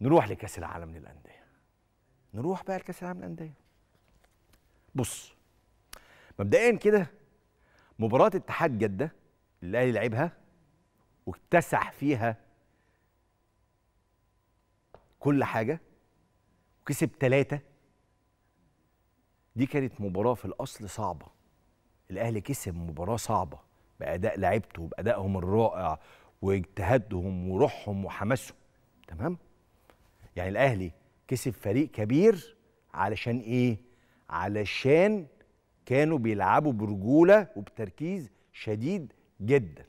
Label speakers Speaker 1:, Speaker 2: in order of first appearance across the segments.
Speaker 1: نروح لكاس العالم للانديه نروح بقى لكاس العالم للانديه بص مبدئيا كده مباراه اتحاد جده اللي الاهلي لعبها واكتسح فيها كل حاجه وكسب ثلاثه دي كانت مباراه في الاصل صعبه الاهلي كسب مباراه صعبه باداء لعيبته وبادائهم الرائع واجتهادهم وروحهم وحماسهم تمام يعني الاهلي كسب فريق كبير علشان ايه علشان كانوا بيلعبوا برجوله وبتركيز شديد جدا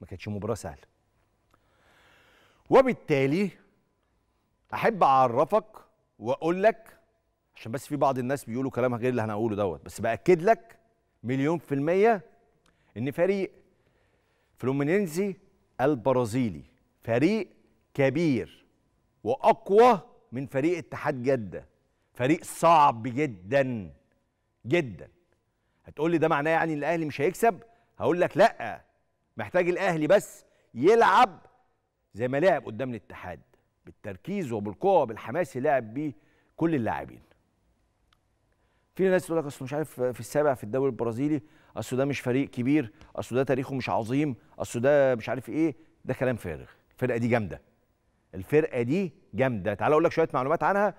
Speaker 1: ما كانتش مباراه سهله وبالتالي احب اعرفك واقول لك عشان بس في بعض الناس بيقولوا كلام غير اللي هنقوله دوت بس باكد لك مليون في الميه ان فريق فلومينينزي البرازيلي فريق كبير واقوى من فريق اتحاد جده فريق صعب جدا جدا هتقول لي ده معناه يعني ان الاهلي مش هيكسب هقول لك لا محتاج الاهلي بس يلعب زي ما لعب قدام الاتحاد بالتركيز وبالقوه وبالحماس اللي لعب بيه كل اللاعبين في ناس تقول لك اصل مش عارف في السابع في الدوري البرازيلي اصل ده مش فريق كبير اصل ده تاريخه مش عظيم اصل ده مش عارف ايه ده كلام فارغ الفرقه دي جامده الفرقه دي جامده تعال اقول لك شويه معلومات عنها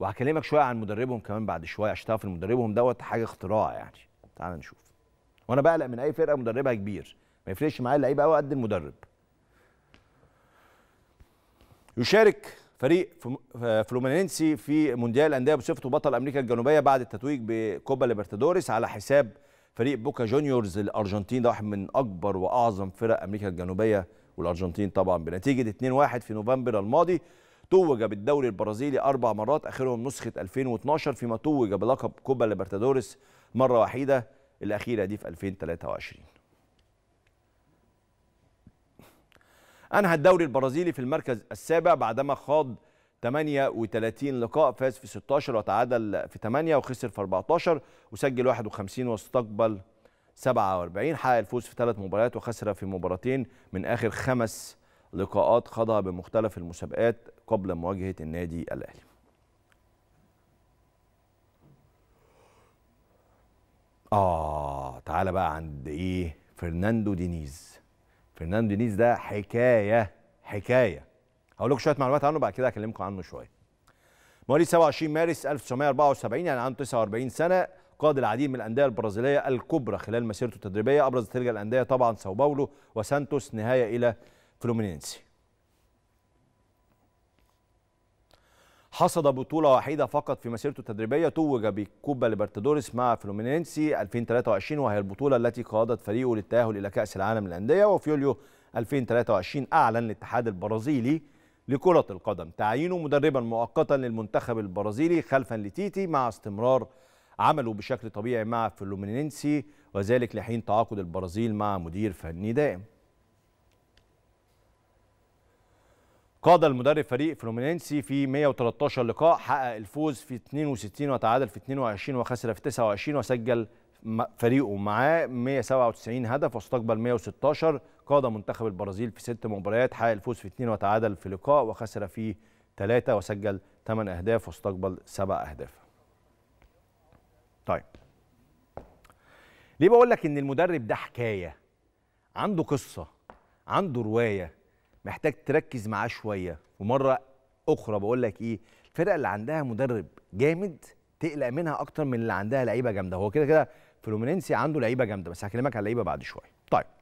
Speaker 1: وهكلمك شويه عن مدربهم كمان بعد شويه عشان تعرف مدربهم دوت حاجه اختراع يعني تعال نشوف وانا بقلق من اي فرقه مدربها كبير ما يفرقش معايا اللعيب قوي قد المدرب يشارك فريق فلومينينسي في مونديال الانديه بصفته بطل امريكا الجنوبيه بعد التتويج بكوبا ليبرتادوريس على حساب فريق بوكا جونيورز الارجنتين ده واحد من اكبر واعظم فرق امريكا الجنوبيه والارجنتين طبعا بنتيجه 2-1 في نوفمبر الماضي توج بالدوري البرازيلي اربع مرات اخرهم نسخه 2012 فيما توج بلقب كوبا ليبرتادوريس مره واحده الاخيره دي في 2023 انهى الدوري البرازيلي في المركز السابع بعدما خاض 38 لقاء فاز في 16 وتعادل في 8 وخسر في 14 وسجل 51 واستقبل 47 حقق الفوز في ثلاث مباريات وخسر في مباراتين من آخر خمس لقاءات خاضها بمختلف المسابقات قبل مواجهة النادي الأهلي آه تعالى بقى عند إيه فرناندو دينيز فرناندو دينيز ده حكاية حكاية هقول لكم شوية معلومات عنه بعد كده اكلمكم عنه شوية مواليد 27 مارس 1974 يعني عنده 49 سنة قاد العديد من الأندية البرازيلية الكبرى خلال مسيرته التدريبية أبرز تلك الأندية طبعا ساو باولو وسانتوس نهاية إلى فلومينينسي حصد بطولة وحيدة فقط في مسيرته التدريبية توج بكوبا ليبرتادوريس مع فلومينينسي 2023 وهي البطولة التي قادت فريقه للتأهل إلى كأس العالم للأندية وفي يوليو 2023 أعلن الاتحاد البرازيلي لكرة القدم تعيينه مدربا مؤقتا للمنتخب البرازيلي خلفا لتيتي مع استمرار عملوا بشكل طبيعي مع فلومينينسي وذلك لحين تعاقد البرازيل مع مدير فني دائم قاد المدرب فريق فلومينينسي في 113 لقاء حقق الفوز في 62 وتعادل في 22 وخسر في 29 وسجل فريقه معاه 197 هدف واستقبل 116 قاد منتخب البرازيل في ست مباريات حقق الفوز في 2 وتعادل في لقاء وخسر في 3 وسجل 8 أهداف واستقبل 7 أهداف طيب ليه بقول لك ان المدرب ده حكايه عنده قصه عنده روايه محتاج تركز معاه شويه ومره اخرى بقول لك ايه الفرق اللي عندها مدرب جامد تقلق منها اكتر من اللي عندها لعيبه جامده هو كده كده فلومينينسي عنده لعيبه جامده بس هكلمك على اللعيبه بعد شويه طيب